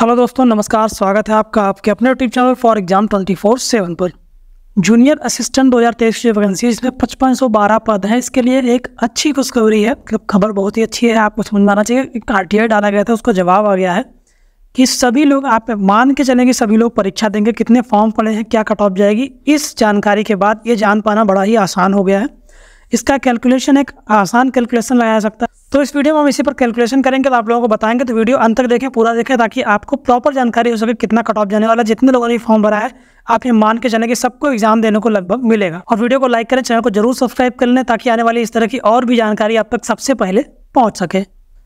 hello दोस्तों नमस्कार स्वागत है आपका आपके अपने YouTube channel for exam twenty four seven पर जूनियर असिस्टेंट 2023 की वैकेंसी इसमें पचपन सौ बारह पद हैं इसके लिए एक अच्छी खुशखबरी है मतलब खबर बहुत ही अच्छी है आपको समझ में आना चाहिए एक आर डाला गया था उसका जवाब आ गया है कि सभी लोग आप मान के चलेंगे सभी लोग परीक्षा देंगे कितने फॉर्म पड़े हैं क्या कट ऑफ जाएगी इस जानकारी के बाद ये जान पाना बड़ा ही आसान हो गया है इसका कैलकुलेशन एक आसान कैलकुलेशन लगाया सकता है तो इस वीडियो में हम इसी पर कैलकुलेशन करेंगे तो आप लोगों को बताएंगे तो वीडियो अंत तक देखें पूरा देखें ताकि आपको प्रॉपर जानकारी हो सके कितना कट ऑफ जाने वाला जितने लोगों ने फॉर्म भरा है आप ये मान के चले कि सबको एग्जाम देने को लगभग मिलेगा और वीडियो को लाइक करें चैनल को जरूर सब्सक्राइब कर लें ताकि आने वाली इस तरह की और भी जानकारी आप तक सबसे पहले पहुँच सके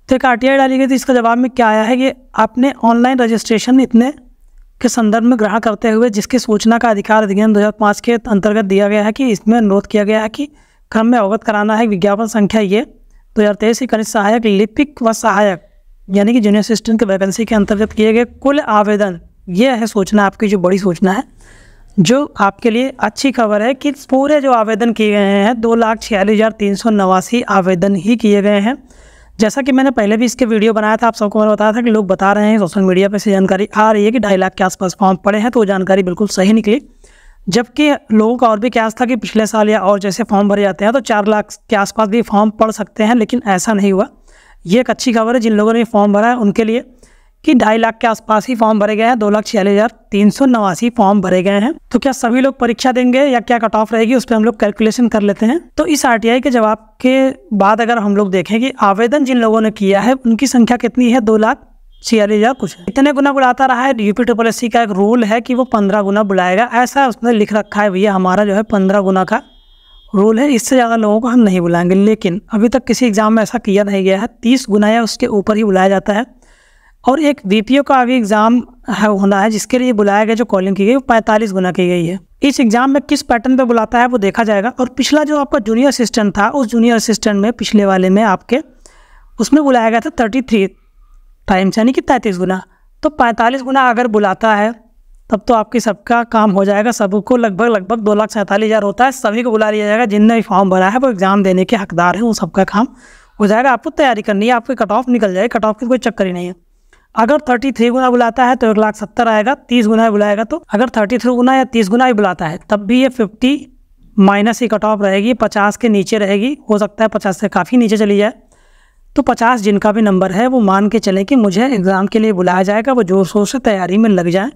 तो एक आर डाली गई थी इसका जवाब में क्या आया है कि आपने ऑनलाइन रजिस्ट्रेशन इतने के संदर्भ में ग्रहण करते हुए जिसकी सूचना का अधिकार अधिनियम 2005 के अंतर्गत दिया गया है कि इसमें अनुरोध किया गया है कि क्रम में अवगत कराना है विज्ञापन संख्या ये दो हज़ार तेईस की कनिष्ठ सहायक लिपिक व सहायक यानी कि जूनियर असिस्टेंट के वैकेंसी के अंतर्गत किए गए कुल आवेदन ये है सोचना आपकी जो बड़ी सोचना है जो आपके लिए अच्छी खबर है कि पूरे जो आवेदन किए गए हैं दो लाख छियालीस हज़ार तीन सौ नवासी आवेदन ही किए गए हैं जैसा कि मैंने पहले भी इसके वीडियो बनाया था आप सबको मैंने बताया था कि लोग बता रहे हैं सोशल मीडिया पर से जानकारी आ रही है कि ढाई लाख के आसपास फॉर्म पड़े हैं तो वो जानकारी बिल्कुल सही निकली जबकि लोगों का और भी क्यास था कि पिछले साल या और जैसे फॉर्म भरे जाते हैं तो चार लाख के आसपास भी फॉर्म पड़ सकते हैं लेकिन ऐसा नहीं हुआ ये एक अच्छी खबर है जिन लोगों ने फॉर्म भरा है उनके लिए कि ढाई लाख के आसपास ही फॉर्म भरे गए हैं दो लाख छियालीस हज़ार तीन सौ नवासी फॉर्म भरे गए हैं तो क्या सभी लोग परीक्षा देंगे या क्या कट ऑफ रहेगी उस पर हम लोग कैलकुलेशन कर लेते हैं तो इस आर के जवाब के बाद अगर हम लोग देखें कि आवेदन जिन लोगों ने किया है उनकी संख्या कितनी है दो लाख सीआरए या कुछ इतने गुना बुलाता रहा है यूपी ट्रिपल एस का एक रूल है कि वो पंद्रह गुना बुलाएगा ऐसा उसने लिख रखा है भैया हमारा जो है पंद्रह गुना का रूल है इससे ज़्यादा लोगों को हम नहीं बुलाएंगे लेकिन अभी तक किसी एग्ज़ाम में ऐसा किया नहीं गया है तीस गुना या उसके ऊपर ही बुलाया जाता है और एक वीपीओ का अभी एग्ज़ाम है होना है जिसके लिए बुलाया गया जो कॉलिंग की गई वो पैंतालीस गुना की गई है इस एग्ज़ाम में किस पैटर्न पर बुलाता है वो देखा जाएगा और पिछला जो आपका जूनियर असिस्टेंट था उस जूनियर असिस्टेंट में पिछले वाले में आपके उसमें बुलाया गया था थर्टी थ्री टाइम्स यानी कि तैंतीस गुना तो पैंतालीस गुना अगर बुलाता है तब तो आपके सबका काम हो जाएगा सबको लगभग लगभग दो लाख सैंतालीस हज़ार होता है सभी को बुला लिया जाएगा जिनने भी फॉर्म भरा है वो एग्ज़ाम देने के हकदार हैं वो सबका काम हो जाएगा आपको तैयारी करनी है आपके कट ऑफ निकल जाएगी कट ऑफ की कोई चक्कर ही नहीं है अगर थर्टी थ्री गुना बुलाता है तो एक लाख सत्तर आएगा तीस गुना ही बुलाएगा तो अगर थर्टी थ्री गुना या तीस गुना ही बुलाता है तब भी ये फिफ्टी माइनस ही कट ऑफ रहेगी पचास के नीचे रहेगी हो सकता है पचास से काफ़ी नीचे चली जाए तो पचास जिनका भी नंबर है वो मान के चलें कि मुझे एग्ज़ाम के लिए बुलाया जाएगा वो ज़ोर शोर से तैयारी में लग जाए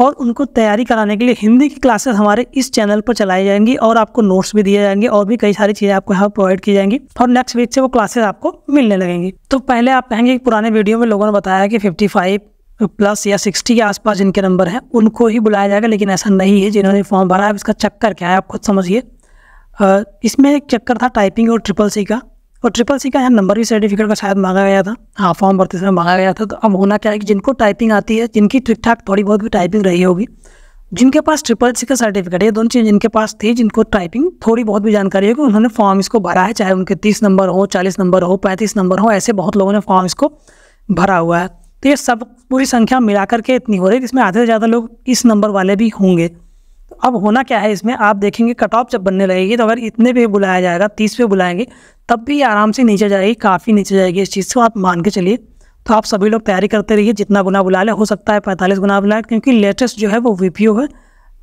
और उनको तैयारी कराने के लिए हिंदी की क्लासेस हमारे इस चैनल पर चलाई जाएंगी और आपको नोट्स भी दिए जाएंगे और भी कई सारी चीज़ें आपको यहाँ प्रोवाइड की जाएंगी और नेक्स्ट वीक से वो क्लासेस आपको मिलने लगेंगी तो पहले आप कहेंगे पुराने वीडियो में लोगों ने बताया कि फिफ्टी फाइव प्लस या सिक्सटी के आसपास जिनके नंबर हैं उनको ही बुलाया जाएगा लेकिन ऐसा नहीं है जिन्होंने फॉर्म भरा है इसका चक्कर क्या है आप खुद समझिए इसमें एक चक्कर था टाइपिंग और ट्रिपल सी का और ट्रिपल सी का यहाँ नंबर भी सर्टिफिकेट का शायद मांगा गया था हाँ फॉर्म भरते समय मांगा गया था तो अब होना क्या है कि जिनको टाइपिंग आती है जिनकी ठीक ठाक थोड़ी बहुत भी टाइपिंग रही होगी जिनके पास ट्रिपल सी का सर्टिफिकेट ये दोनों चीज़ जिनके पास थी जिनको टाइपिंग थोड़ी बहुत भी जानकारी है कि उन्होंने फॉर्म इसको भरा है चाहे उनके तीस नंबर हो चालीस नंबर हो पैंतीस नंबर हो ऐसे बहुत लोगों ने फॉर्म इसको भरा हुआ है तो ये सब पूरी संख्या मिला करके इतनी हो रही है जिसमें आधे से ज़्यादा लोग इस नंबर वाले भी होंगे अब होना क्या है इसमें आप देखेंगे कट ऑफ जब बनने लगेगी तो अगर इतने पे बुलाया जाएगा तीस पे बुलाएंगे तब भी आराम से नीचे जाएगी काफ़ी नीचे जाएगी इस चीज़ को तो आप मान के चलिए तो आप सभी लोग तैयारी करते रहिए जितना गुना बुला लें हो सकता है पैंतालीस गुना बुलाए क्योंकि लेटेस्ट जो है वो वी है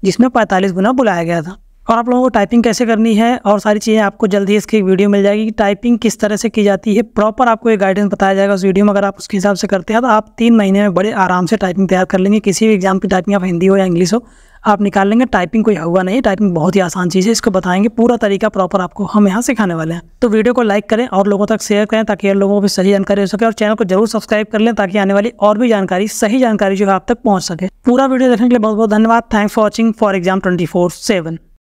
जिसमें पैंतालीस गुना बुलाया गया था और आप लोगों को टाइपिंग कैसे करनी है और सारी चीज़ें आपको जल्दी इसकी वीडियो मिल जाएगी कि टाइपिंग किस तरह से की जाती है प्रॉपर आपको एक गाइडेंस बताया जाएगा उस वीडियो में अगर आप उसके हिसाब से करते हैं तो आप तीन महीने में बड़े आराम से टाइपिंग तैयार कर लेंगे किसी भी एग्जाम की टाइपिंग आप हिंदी हो या इंग्लिश हो आप निकाल लेंगे टाइपिंग कोई हुआ नहीं टाइपिंग बहुत ही आसान चीज़ है इसको बताएंगे पूरा तरीका प्रॉपर आपको हम यहाँ सिखाने वाले हैं तो वीडियो को लाइक करें और लोगों तक शेयर करें ताकि लोगों को सही जानकारी हो सके और चैनल को जरूर सब्सक्राइब कर लें ताकि आने वाली और भी जानकारी सही जानकारी जो है आप तक पहुँच सके पूरा वीडियो देखने के लिए बहुत बहुत धन्यवाद thanks for watching for exam twenty four seven